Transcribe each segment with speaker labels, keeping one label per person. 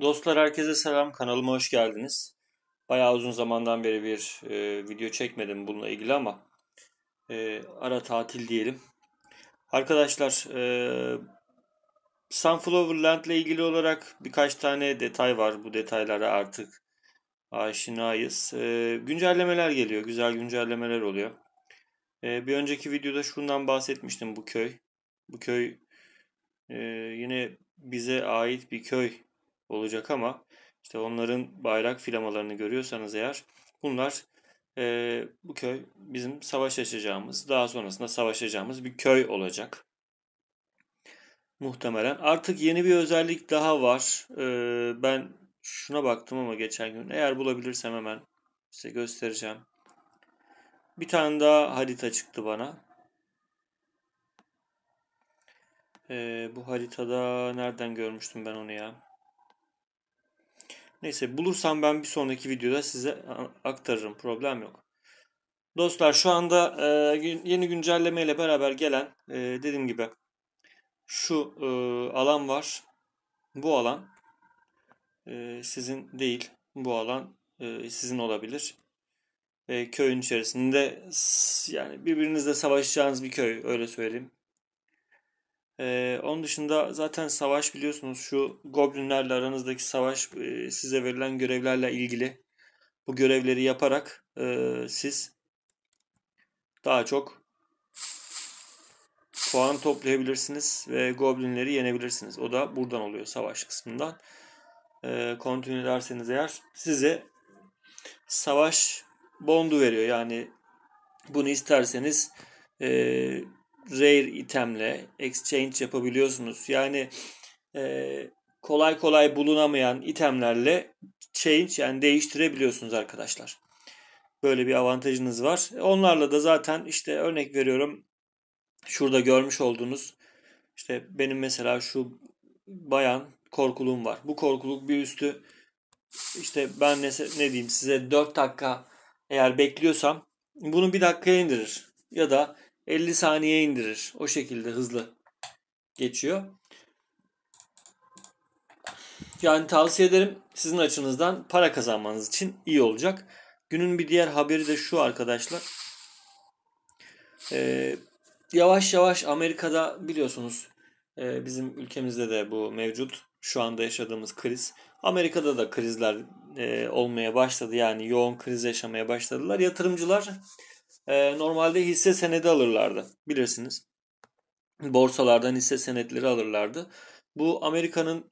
Speaker 1: Dostlar herkese selam. Kanalıma hoş geldiniz. Bayağı uzun zamandan beri bir e, video çekmedim bununla ilgili ama e, ara tatil diyelim. Arkadaşlar e, Sunflower Land ile ilgili olarak birkaç tane detay var. Bu detaylara artık aşinayız. E, güncellemeler geliyor. Güzel güncellemeler oluyor. E, bir önceki videoda şundan bahsetmiştim bu köy. Bu köy e, yine bize ait bir köy olacak ama işte onların bayrak filamalarını görüyorsanız eğer bunlar e, bu köy bizim savaş açacağımız daha sonrasında savaşacağımız bir köy olacak. Muhtemelen. Artık yeni bir özellik daha var. E, ben şuna baktım ama geçen gün. Eğer bulabilirsem hemen size göstereceğim. Bir tane daha harita çıktı bana. Ee, bu haritada nereden görmüştüm ben onu ya? Neyse bulursam ben bir sonraki videoda size aktarırım. Problem yok. Dostlar şu anda e, yeni güncelleme ile beraber gelen e, dediğim gibi şu e, alan var. Bu alan e, sizin değil. Bu alan e, sizin olabilir. E, köyün içerisinde yani birbirinizle savaşacağınız bir köy öyle söyleyeyim. Ee, onun dışında zaten savaş biliyorsunuz şu goblinlerle aranızdaki savaş e, size verilen görevlerle ilgili. Bu görevleri yaparak e, siz daha çok puan toplayabilirsiniz ve goblinleri yenebilirsiniz. O da buradan oluyor savaş kısmından. E, continue derseniz eğer size savaş bondu veriyor. Yani bunu isterseniz eee rare itemle exchange yapabiliyorsunuz. Yani e, kolay kolay bulunamayan itemlerle change yani değiştirebiliyorsunuz arkadaşlar. Böyle bir avantajınız var. E, onlarla da zaten işte örnek veriyorum şurada görmüş olduğunuz işte benim mesela şu bayan korkuluğum var. Bu korkuluk bir üstü işte ben ne, ne diyeyim size 4 dakika eğer bekliyorsam bunu bir dakikaya indirir. Ya da 50 saniye indirir. O şekilde hızlı geçiyor. Yani tavsiye ederim sizin açınızdan para kazanmanız için iyi olacak. Günün bir diğer haberi de şu arkadaşlar. Ee, yavaş yavaş Amerika'da biliyorsunuz e, bizim ülkemizde de bu mevcut şu anda yaşadığımız kriz. Amerika'da da krizler e, olmaya başladı yani yoğun kriz yaşamaya başladılar. Yatırımcılar e, normalde hisse senedi alırlardı bilirsiniz. Borsalardan hisse senetleri alırlardı. Bu Amerika'nın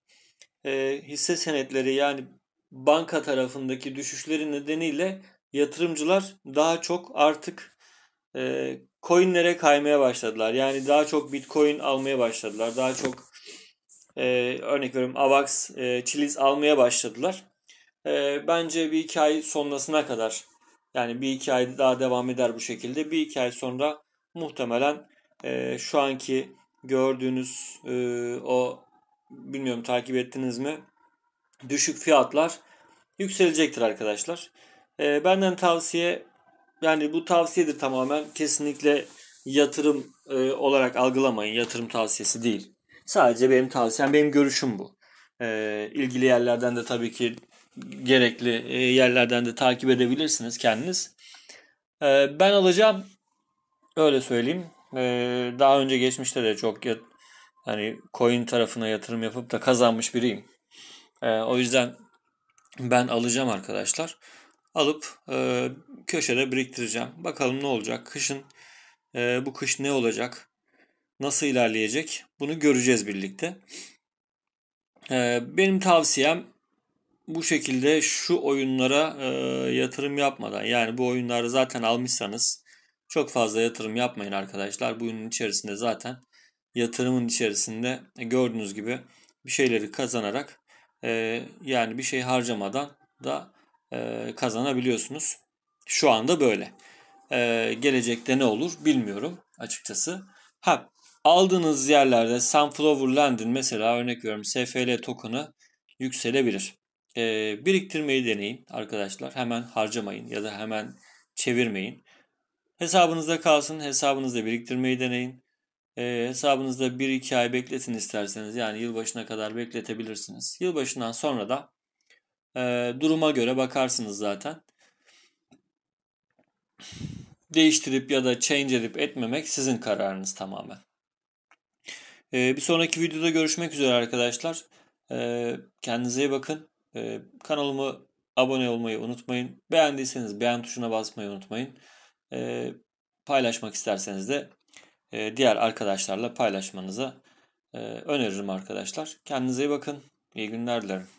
Speaker 1: e, hisse senetleri yani banka tarafındaki düşüşleri nedeniyle yatırımcılar daha çok artık e, coinlere kaymaya başladılar. Yani daha çok bitcoin almaya başladılar. Daha çok e, örnek veriyorum AVAX, e, Chiliz almaya başladılar. E, bence bir iki ay sonrasına kadar yani bir iki ay daha devam eder bu şekilde. Bir iki ay sonra muhtemelen e, şu anki gördüğünüz e, o bilmiyorum takip ettiniz mi düşük fiyatlar yükselecektir arkadaşlar. E, benden tavsiye yani bu tavsiyedir tamamen kesinlikle yatırım e, olarak algılamayın yatırım tavsiyesi değil. Sadece benim tavsiyem benim görüşüm bu. E, ilgili yerlerden de tabii ki gerekli e, yerlerden de takip edebilirsiniz kendiniz. E, ben alacağım öyle söyleyeyim. E, daha önce geçmişte de çok hani coin tarafına yatırım yapıp da kazanmış biriyim. O yüzden ben alacağım arkadaşlar. Alıp köşede biriktireceğim. Bakalım ne olacak. Kışın bu kış ne olacak? Nasıl ilerleyecek? Bunu göreceğiz birlikte. Benim tavsiyem bu şekilde şu oyunlara e, yatırım yapmadan yani bu oyunları zaten almışsanız çok fazla yatırım yapmayın arkadaşlar. Bunun içerisinde zaten yatırımın içerisinde e, gördüğünüz gibi bir şeyleri kazanarak e, yani bir şey harcamadan da e, kazanabiliyorsunuz. Şu anda böyle. E, gelecekte ne olur bilmiyorum açıkçası. Ha aldığınız yerlerde Sunflower Land'in mesela örnek veriyorum SFL token'ı yükselebilir. E, biriktirmeyi deneyin arkadaşlar. Hemen harcamayın ya da hemen çevirmeyin. Hesabınızda kalsın. Hesabınızda biriktirmeyi deneyin. E, hesabınızda 1-2 ay bekletin isterseniz. Yani yılbaşına kadar bekletebilirsiniz. Yılbaşından sonra da e, duruma göre bakarsınız zaten. Değiştirip ya da change edip etmemek sizin kararınız tamamen. E, bir sonraki videoda görüşmek üzere arkadaşlar. E, kendinize iyi bakın. Ee, kanalımı abone olmayı unutmayın. Beğendiyseniz beğen tuşuna basmayı unutmayın. Ee, paylaşmak isterseniz de e, diğer arkadaşlarla paylaşmanıza e, öneririm arkadaşlar. Kendinize iyi bakın. İyi günler dilerim.